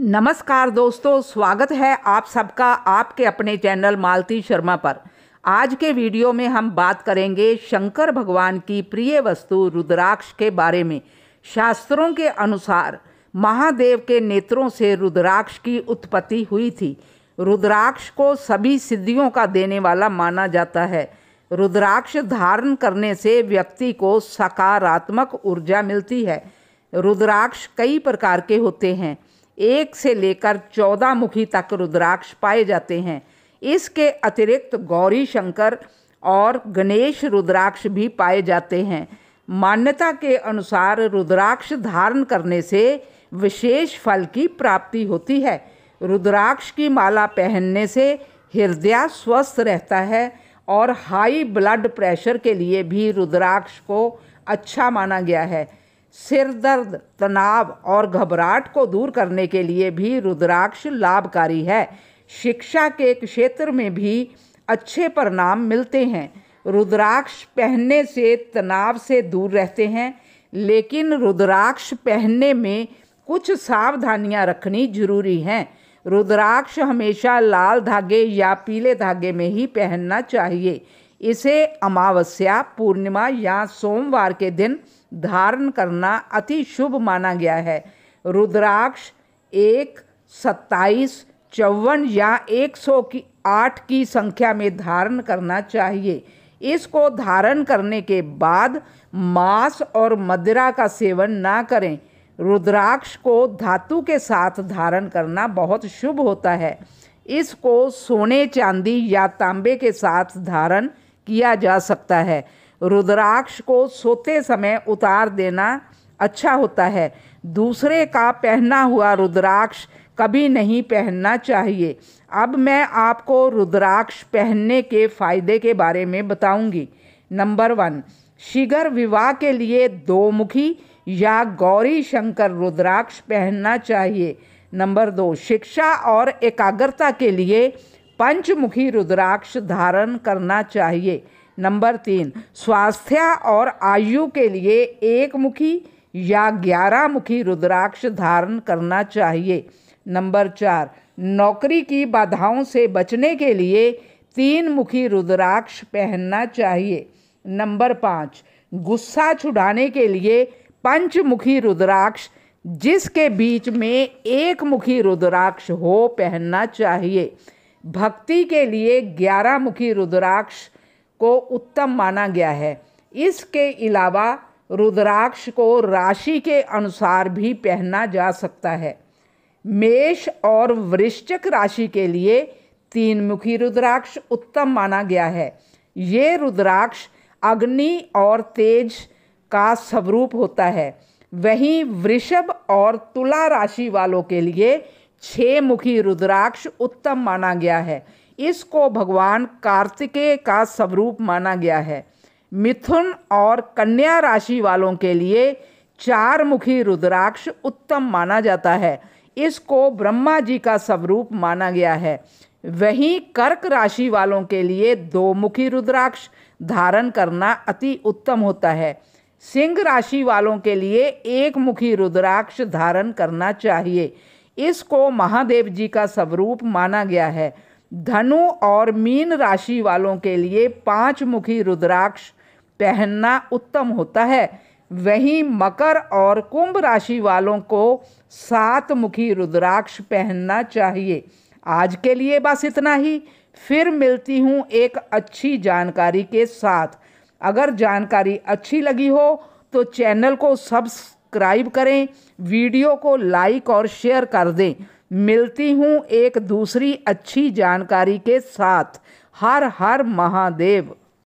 नमस्कार दोस्तों स्वागत है आप सबका आपके अपने चैनल मालती शर्मा पर आज के वीडियो में हम बात करेंगे शंकर भगवान की प्रिय वस्तु रुद्राक्ष के बारे में शास्त्रों के अनुसार महादेव के नेत्रों से रुद्राक्ष की उत्पत्ति हुई थी रुद्राक्ष को सभी सिद्धियों का देने वाला माना जाता है रुद्राक्ष धारण करने से व्यक्ति को सकारात्मक ऊर्जा मिलती है रुद्राक्ष कई प्रकार के होते हैं एक से लेकर चौदह मुखी तक रुद्राक्ष पाए जाते हैं इसके अतिरिक्त गौरी शंकर और गणेश रुद्राक्ष भी पाए जाते हैं मान्यता के अनुसार रुद्राक्ष धारण करने से विशेष फल की प्राप्ति होती है रुद्राक्ष की माला पहनने से हृदय स्वस्थ रहता है और हाई ब्लड प्रेशर के लिए भी रुद्राक्ष को अच्छा माना गया है सिर दर्द तनाव और घबराहट को दूर करने के लिए भी रुद्राक्ष लाभकारी है शिक्षा के क्षेत्र में भी अच्छे परिणाम मिलते हैं रुद्राक्ष पहनने से तनाव से दूर रहते हैं लेकिन रुद्राक्ष पहनने में कुछ सावधानियां रखनी जरूरी हैं रुद्राक्ष हमेशा लाल धागे या पीले धागे में ही पहनना चाहिए इसे अमावस्या पूर्णिमा या सोमवार के दिन धारण करना अति शुभ माना गया है रुद्राक्ष एक सत्ताईस चौवन या एक सौ की आठ की संख्या में धारण करना चाहिए इसको धारण करने के बाद मांस और मदिरा का सेवन ना करें रुद्राक्ष को धातु के साथ धारण करना बहुत शुभ होता है इसको सोने चांदी या तांबे के साथ धारण किया जा सकता है रुद्राक्ष को सोते समय उतार देना अच्छा होता है दूसरे का पहना हुआ रुद्राक्ष कभी नहीं पहनना चाहिए अब मैं आपको रुद्राक्ष पहनने के फायदे के बारे में बताऊंगी नंबर वन शिगर विवाह के लिए दो मुखी या गौरी शंकर रुद्राक्ष पहनना चाहिए नंबर दो शिक्षा और एकाग्रता के लिए पंचमुखी रुद्राक्ष धारण करना चाहिए नंबर तीन स्वास्थ्य और आयु के लिए एक मुखी या ग्यारह मुखी रुद्राक्ष धारण करना चाहिए नंबर चार नौकरी की बाधाओं से बचने के लिए तीन मुखी रुद्राक्ष पहनना चाहिए नंबर पाँच गुस्सा छुड़ाने के लिए पंचमुखी रुद्राक्ष जिसके बीच में एक मुखी रुद्राक्ष हो पहनना चाहिए भक्ति के लिए ग्यारह मुखी रुद्राक्ष को उत्तम माना गया है इसके अलावा रुद्राक्ष को राशि के अनुसार भी पहना जा सकता है मेष और वृश्चिक राशि के लिए तीन मुखी रुद्राक्ष उत्तम माना गया है ये रुद्राक्ष अग्नि और तेज का स्वरूप होता है वहीं वृषभ और तुला राशि वालों के लिए छः मुखी रुद्राक्ष उत्तम माना गया है इसको भगवान कार्तिकेय का स्वरूप माना गया है मिथुन और कन्या राशि वालों के लिए चार मुखी रुद्राक्ष उत्तम माना जाता है इसको ब्रह्मा जी का स्वरूप माना गया है वहीं कर्क राशि वालों के लिए दो मुखी रुद्राक्ष धारण करना अति उत्तम होता है सिंह राशि वालों के लिए एक मुखी रुद्राक्ष धारण करना चाहिए इसको महादेव जी का स्वरूप माना गया है धनु और मीन राशि वालों के लिए पांच मुखी रुद्राक्ष पहनना उत्तम होता है वहीं मकर और कुंभ राशि वालों को सात मुखी रुद्राक्ष पहनना चाहिए आज के लिए बस इतना ही फिर मिलती हूँ एक अच्छी जानकारी के साथ अगर जानकारी अच्छी लगी हो तो चैनल को सब्स सब्सक्राइब करें वीडियो को लाइक और शेयर कर दें मिलती हूँ एक दूसरी अच्छी जानकारी के साथ हर हर महादेव